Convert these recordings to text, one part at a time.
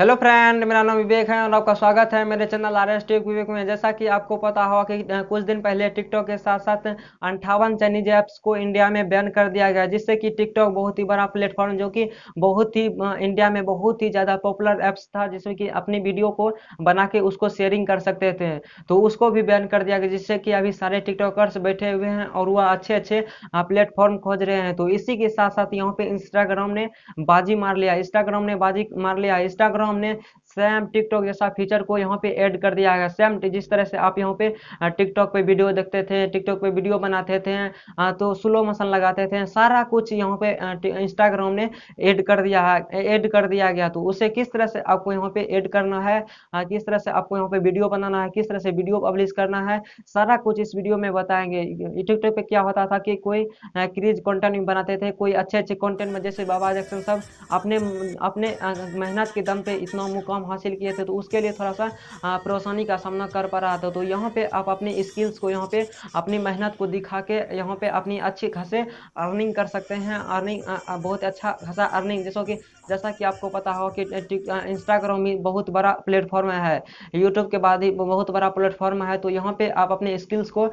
Hello friend मेरा नाम विवेक है और आपका स्वागत है मेरे चैनल आर एस विवेक में जैसा कि आपको पता होगा कि कुछ दिन पहले टिकटॉक के साथ साथ अंठावन चाइनीज ऐप्स को इंडिया में बैन कर दिया गया जिससे कि टिकटॉक बहुत ही बड़ा प्लेटफॉर्म जो कि बहुत ही इंडिया में बहुत ही ज़्यादा पॉपुलर ऐप्स था जिसमें कि अपनी वीडियो को बना के उसको शेयरिंग कर सकते थे तो उसको भी बैन कर दिया गया जिससे कि अभी सारे टिकटॉकर्स बैठे हुए हैं और वह अच्छे अच्छे प्लेटफॉर्म खोज रहे हैं तो इसी के साथ साथ यहाँ पे इंस्टाग्राम ने बाजी मार लिया इंस्टाग्राम ने बाजी मार लिया इंस्टाग्राम हमने सेम टिकटॉक जैसा फीचर को यहाँ पे ऐड कर दिया गया सेम जिस तरह से आप यहाँ पे टिकटॉक पे वीडियो देखते थे टिकटॉक पे वीडियो बनाते थे तो स्लो मोशन लगाते थे सारा कुछ यहाँ पे इंस्टाग्राम ने ऐड कर दिया है ऐड कर दिया गया तो उसे किस तरह से आपको यहाँ पे ऐड करना है किस तरह से आपको यहाँ पे वीडियो बनाना है किस तरह से वीडियो पब्लिश करना है सारा कुछ इस वीडियो में बताएंगे टिकटॉक पे क्या होता था कि कोई क्रीज कॉन्टेंट बनाते थे कोई अच्छे अच्छे कॉन्टेंट में जैसे बाबा जैक्सन सब अपने अपने मेहनत के दम पे इतना मुकाम हासिल किए थे तो उसके लिए थोड़ा सा परेशानी का सामना कर पा रहा था तो यहाँ पे आप अपने स्किल्स को यहाँ पे अपनी मेहनत को दिखा के यहाँ पे अपनी अच्छी खासे अर्निंग कर सकते हैं अर्निंग बहुत अच्छा खासा अर्निंग जैसा कि जैसा कि आपको पता हो कि इंस्टाग्राम भी बहुत बड़ा प्लेटफॉर्म है यूट्यूब के बाद ही बहुत बड़ा प्लेटफॉर्म है तो यहाँ पे आप अपने स्किल्स को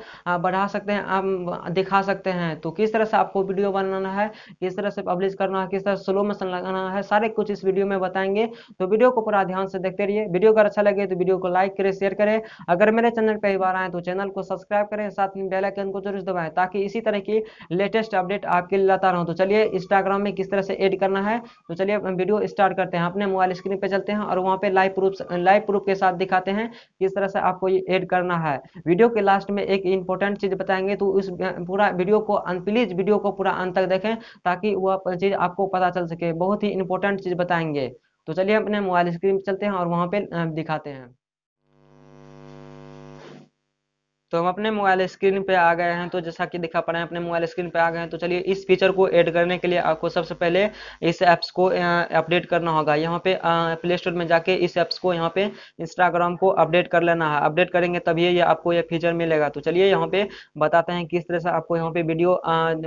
बढ़ा सकते हैं आप दिखा सकते हैं तो किस तरह से आपको वीडियो बनाना है किस तरह से पब्लिश करना है किस तरह स्लो मोशन लगाना है सारे कुछ इस वीडियो में बताएंगे तो वीडियो को पूरा ध्यान ध्यान से देखते रहिए वीडियो अगर अच्छा लगे तो वीडियो को लाइक करें शेयर करें अगर मेरे चैनल पहली बार आए तो चैनल को सब्सक्राइब करें साथ में बेलाइकन को जरूर दबाएं ताकि इसी तरह की लेटेस्ट अपडेट आपके लिए लाता रहूँ तो चलिए इंस्टाग्राम में किस तरह से एड करना है तो चलिए वीडियो स्टार्ट करते हैं अपने मोबाइल स्क्रीन पर चलते हैं और वहाँ पे लाइव प्रूफ लाइव प्रूफ के साथ दिखाते हैं किस तरह से आपको ये एड करना है वीडियो के लास्ट में एक इंपॉर्टेंट चीज बताएंगे तो उस पूरा वीडियो को प्लीज वीडियो को पूरा अंत तक देखें ताकि वह चीज आपको पता चल सके बहुत ही इंपॉर्टेंट चीज बताएंगे तो चलिए अपने मोबाइल स्क्रीन चलते हैं और वहां पे दिखाते हैं तो हम अपने मोबाइल स्क्रीन पे आ गए हैं तो जैसा कि दिखा पड़ा है हैं अपने मोबाइल स्क्रीन पे आ गए हैं तो चलिए इस फीचर को ऐड करने के लिए आपको सबसे पहले इस ऐप्स को अपडेट करना होगा यहाँ पे प्ले स्टोर में जाके इस ऐप्स को यहाँ पे इंस्टाग्राम को अपडेट कर लेना है अपडेट करेंगे तभी ये आपको ये फीचर मिलेगा तो चलिए यहाँ पे बताते हैं किस तरह से आपको यहाँ पे वीडियो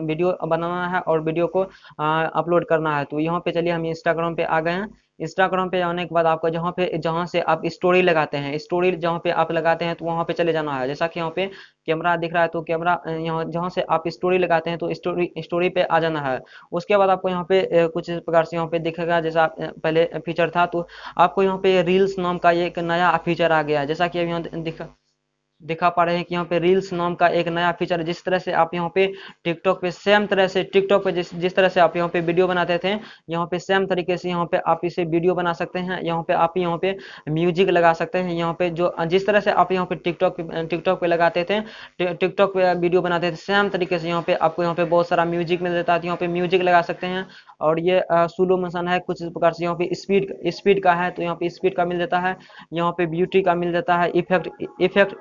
वीडियो बनाना है और वीडियो को अपलोड करना है तो यहाँ पे चलिए हम इंस्टाग्राम पे आ गए हैं इंस्टाग्राम पे जाने के बाद आपको जहाँ पे जहाँ से आप स्टोरी लगाते हैं स्टोरी जहाँ पे आप लगाते हैं तो वहाँ पे चले जाना है जैसा कि यहाँ पे कैमरा दिख रहा है तो कैमरा यहाँ जहाँ से आप स्टोरी लगाते हैं तो स्टोरी स्टोरी पे आ जाना है उसके बाद आपको यहाँ पे कुछ इस प्रकार से यहाँ पे दिखेगा जैसा पहले फीचर था तो आपको यहाँ पे रील्स नाम का एक नया फीचर आ गया जैसा कि यहाँ दिखा दिखा पा रहे हैं कि यहाँ पे रील्स नाम का एक नया फीचर जिस तरह से आप यहाँ पे टिकटॉक पे सेम तरह से टिकटॉक पे जिस जिस तरह से आप यहाँ पे वीडियो बनाते थे यहाँ पे सेम तरीके से यहाँ पे आप इसे वीडियो बना सकते हैं यहाँ पे आप यहाँ पे म्यूजिक लगा सकते हैं यहाँ पे जो जिस तरह से आप यहाँ पे टिकटॉक टिकटॉक पे लगाते थे टिकटॉक पे वीडियो बनाते थे सेम तरीके से यहाँ पे आपको यहाँ पे बहुत सारा म्यूजिक मिल जाता है यहाँ पे म्यूजिक लगा सकते हैं और ये स्लो मोशन है कुछ प्रकार से यहाँ पे स्पीड स्पीड का है तो यहाँ पे स्पीड का मिल जाता है यहाँ पे ब्यूटी का मिल जाता है इफेक्ट इफेक्ट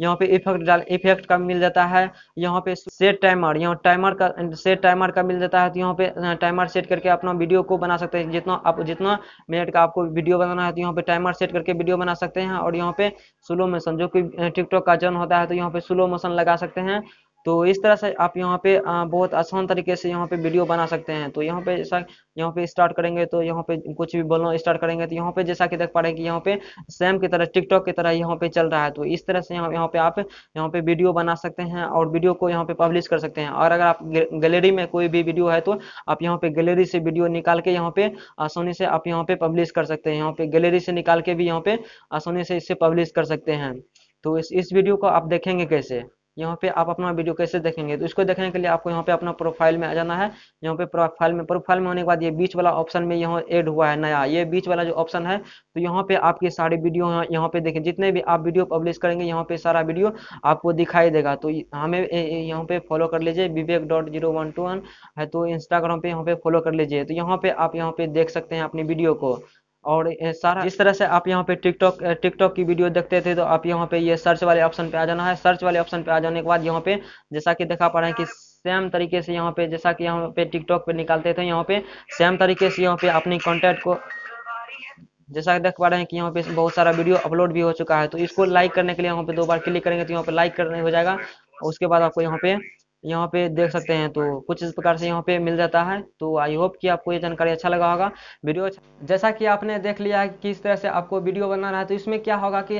यहाँ पे इफेक्ट डाल इफेक्ट का मिल जाता है यहाँ पे सेट टाइमर यहाँ टाइमर का सेट टाइमर का मिल जाता है तो यहाँ पे टाइमर सेट करके अपना वीडियो को बना सकते हैं जितना आप जितना मिनट का आपको वीडियो बनाना है तो यहाँ पे टाइमर सेट करके वीडियो बना सकते हैं और यहाँ पे स्लो मोशन जो कि टिकटॉक का जन होता है तो यहाँ पे स्लो मोशन लगा सकते हैं तो इस तरह से आप यहाँ पे बहुत आसान तरीके से यहाँ पे वीडियो बना सकते हैं तो यहाँ पे जैसा यहाँ पे स्टार्ट करेंगे तो यहाँ पे कुछ भी बोलना स्टार्ट करेंगे तो यहाँ पे जैसा कि देख पा रहे हैं कि यहाँ पे सेम की तरह टिकटॉक की तरह यहाँ पे चल रहा है तो इस तरह से यहाँ यहाँ पे आप यहाँ पे वीडियो बना सकते हैं और वीडियो को यहाँ पे पब्लिश कर सकते हैं और अगर आप गैलरी में कोई भी वीडियो है तो आप यहाँ पे गैलरी से वीडियो निकाल के यहाँ पे आसानी से आप यहाँ पे पब्लिश कर सकते हैं यहाँ पे गैलरी से निकाल के भी यहाँ पे आसानी से इसे पब्लिश कर सकते हैं तो इस इस वीडियो को आप देखेंगे कैसे यहाँ पे आप अपना वीडियो कैसे देखेंगे तो इसको देखने के लिए आपको यहाँ पे अपना प्रोफाइल में आ जाना है यहाँ पे प्रोफाइल में प्रोफाइल में होने के बाद ये बीच वाला ऑप्शन में यहाँ ऐड हुआ है नया ये बीच वाला जो ऑप्शन है तो यहाँ पे आपके सारे वीडियो यहाँ पे देखें जितने भी आप वीडियो पब्लिश करेंगे यहाँ पे सारा वीडियो आपको दिखाई देगा तो हमें यहाँ पे फॉलो कर लीजिए Vivek dot zero one two one है तो इंस्टाग्राम पे यहाँ पे फॉलो कर लीजिए तो यहाँ पे आप यहाँ पे देख सकते हैं अपनी वीडियो को और सारा जिस तरह से आप यहाँ पे टिकटॉक टिकटॉक की वीडियो देखते थे तो आप यहाँ पे ये सर्च वाले ऑप्शन पे आ जाना है सर्च वाले ऑप्शन पे आ जाने के बाद यहाँ पे जैसा कि देखा पा रहे हैं कि सेम तरीके से यहाँ पे जैसा कि यहाँ पे टिकटॉक पे निकालते थे यहाँ पे सेम तरीके से यहाँ पे अपने कॉन्टेंट को जैसा कि देख पा रहे हैं कि यहाँ पे बहुत सारा वीडियो अपलोड भी हो चुका है तो इसको लाइक करने के लिए यहाँ पे दो बार क्लिक करेंगे तो यहाँ पे लाइक करने हो जाएगा उसके बाद आपको यहाँ पे यहाँ पे देख सकते हैं तो कुछ इस प्रकार से यहाँ पे मिल जाता है तो आई होप कि आपको ये जानकारी अच्छा लगा होगा वीडियो अच्छा। जैसा कि आपने देख लिया है कि किस तरह से आपको वीडियो बनाना है तो इसमें क्या होगा कि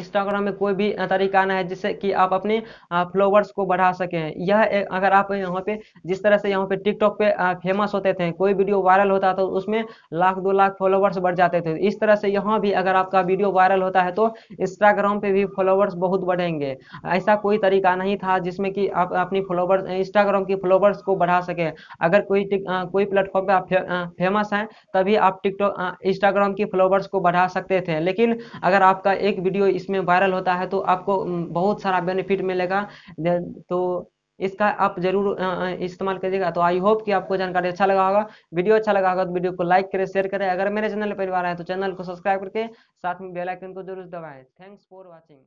इंस्टाग्राम में कोई भी तरीका आना है जिससे कि आप अपने फ्लोवर्स को बढ़ा सकें यह अगर आप यहाँ पे जिस तरह से यहाँ पे टिकटॉक पे फेमस होते थे कोई वीडियो वायरल होता था तो उसमें लाख दो लाख फॉलोवर्स बढ़ जाते थे इस तरह से यहाँ भी अगर आपका वीडियो वायरल होता है तो इंस्टाग्राम पे भी फॉलोवर्स बहुत बढ़ेंगे ऐसा कोई तरीका नहीं था जिसमें कि आप अपनी फॉलोवर्स फॉलोवर्स इंस्टाग्राम की फॉलोवर्स को बढ़ा सके अगर कोई आ, कोई प्लेटफॉर्म पे आप फे, आ, फेमस हैं तभी आप टिकटॉक इंस्टाग्राम की फॉलोवर्स को बढ़ा सकते थे लेकिन अगर आपका एक वीडियो इसमें वायरल होता है तो आपको बहुत सारा बेनिफिट मिलेगा तो इसका आप जरूर इस्तेमाल करिएगा तो आई होप कि आपको जानकारी अच्छा लगा होगा वीडियो अच्छा लगा होगा तो वीडियो को लाइक करें शेयर करें अगर मेरे चैनल पर परिवार है तो चैनल को सब्सक्राइब करके साथ में बेल आइकन को जरूर दबाएं थैंक्स फॉर वाचिंग